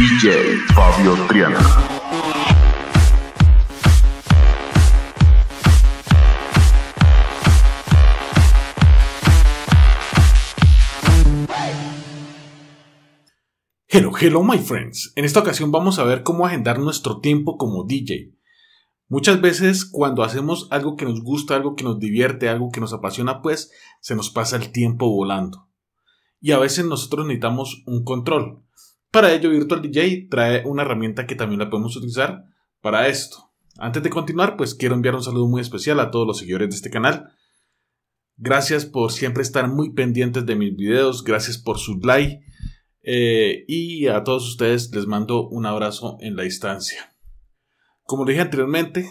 DJ Fabio Triana. Hello, hello my friends. En esta ocasión vamos a ver cómo agendar nuestro tiempo como DJ. Muchas veces cuando hacemos algo que nos gusta, algo que nos divierte, algo que nos apasiona, pues se nos pasa el tiempo volando. Y a veces nosotros necesitamos un control. Para ello, Virtual DJ trae una herramienta que también la podemos utilizar para esto. Antes de continuar, pues quiero enviar un saludo muy especial a todos los seguidores de este canal. Gracias por siempre estar muy pendientes de mis videos, gracias por su like eh, y a todos ustedes les mando un abrazo en la distancia. Como dije anteriormente,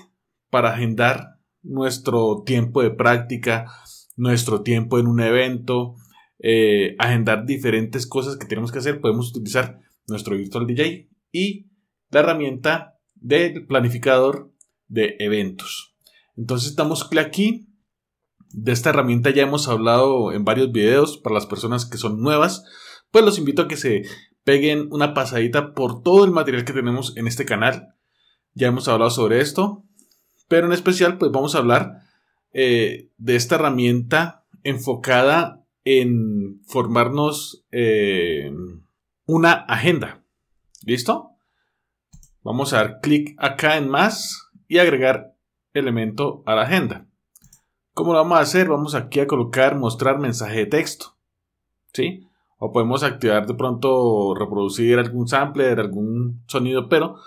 para agendar nuestro tiempo de práctica, nuestro tiempo en un evento, eh, agendar diferentes cosas que tenemos que hacer, podemos utilizar nuestro Virtual DJ, y la herramienta del planificador de eventos. Entonces estamos aquí. De esta herramienta ya hemos hablado en varios videos para las personas que son nuevas. Pues los invito a que se peguen una pasadita por todo el material que tenemos en este canal. Ya hemos hablado sobre esto. Pero en especial pues vamos a hablar eh, de esta herramienta enfocada en formarnos eh, una agenda. ¿Listo? Vamos a dar clic acá en más y agregar elemento a la agenda. ¿Cómo lo vamos a hacer? Vamos aquí a colocar mostrar mensaje de texto. ¿Sí? O podemos activar de pronto reproducir algún sampler, algún sonido, pero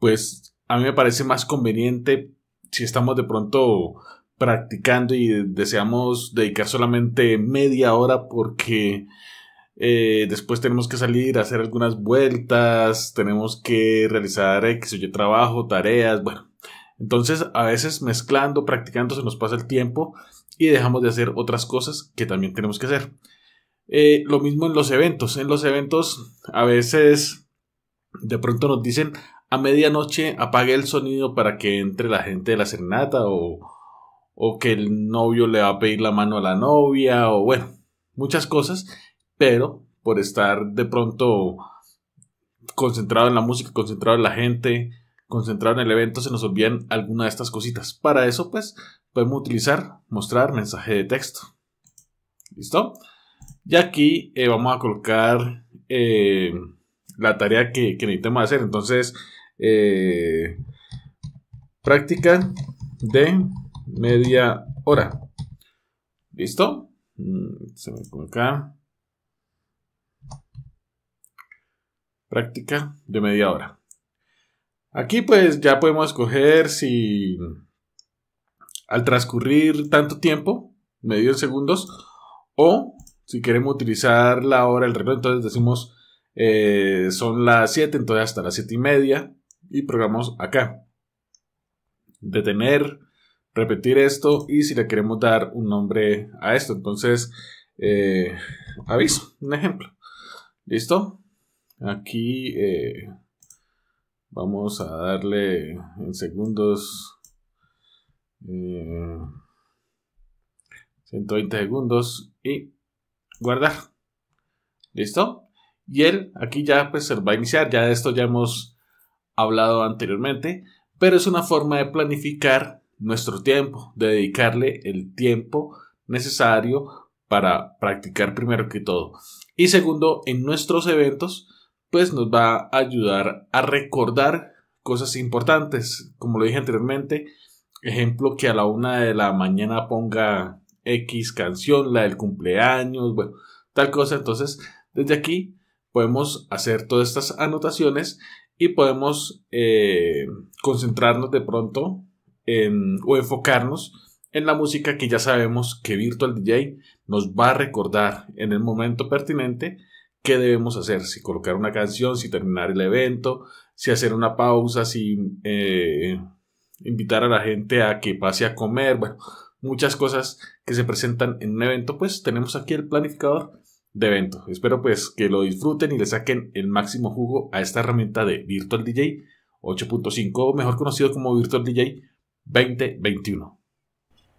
pues a mí me parece más conveniente si estamos de pronto practicando y deseamos dedicar solamente media hora porque eh, después tenemos que salir a hacer algunas vueltas, tenemos que realizar trabajo, tareas, bueno. Entonces, a veces mezclando, practicando, se nos pasa el tiempo y dejamos de hacer otras cosas que también tenemos que hacer. Eh, lo mismo en los eventos. En los eventos, a veces de pronto nos dicen a medianoche apague el sonido para que entre la gente de la serenata o, o que el novio le va a pedir la mano a la novia o bueno, muchas cosas pero por estar de pronto concentrado en la música, concentrado en la gente, concentrado en el evento, se nos olvidan algunas de estas cositas. Para eso, pues, podemos utilizar mostrar mensaje de texto. ¿Listo? Y aquí eh, vamos a colocar eh, la tarea que, que, necesitamos hacer. Entonces, eh, práctica de media hora. ¿Listo? Mm, se me acá. Práctica de media hora. Aquí pues ya podemos escoger si al transcurrir tanto tiempo, medio en segundos, o si queremos utilizar la hora, el reloj, entonces decimos eh, son las 7, entonces hasta las 7 y media y programamos acá. Detener, repetir esto y si le queremos dar un nombre a esto, entonces eh, aviso, un ejemplo. ¿Listo? Aquí eh, vamos a darle en segundos. 120 eh, segundos y guardar. ¿Listo? Y él aquí ya pues se va a iniciar. Ya de esto ya hemos hablado anteriormente. Pero es una forma de planificar nuestro tiempo. De dedicarle el tiempo necesario para practicar primero que todo. Y segundo, en nuestros eventos, pues nos va a ayudar a recordar cosas importantes. Como lo dije anteriormente, ejemplo, que a la una de la mañana ponga X canción, la del cumpleaños, bueno, tal cosa. Entonces, desde aquí podemos hacer todas estas anotaciones y podemos eh, concentrarnos de pronto o enfocarnos en la música que ya sabemos que Virtual DJ nos va a recordar en el momento pertinente qué debemos hacer, si colocar una canción, si terminar el evento, si hacer una pausa, si eh, invitar a la gente a que pase a comer, bueno, muchas cosas que se presentan en un evento, pues tenemos aquí el planificador de evento. Espero pues que lo disfruten y le saquen el máximo jugo a esta herramienta de Virtual DJ 8.5, mejor conocido como Virtual DJ 2021.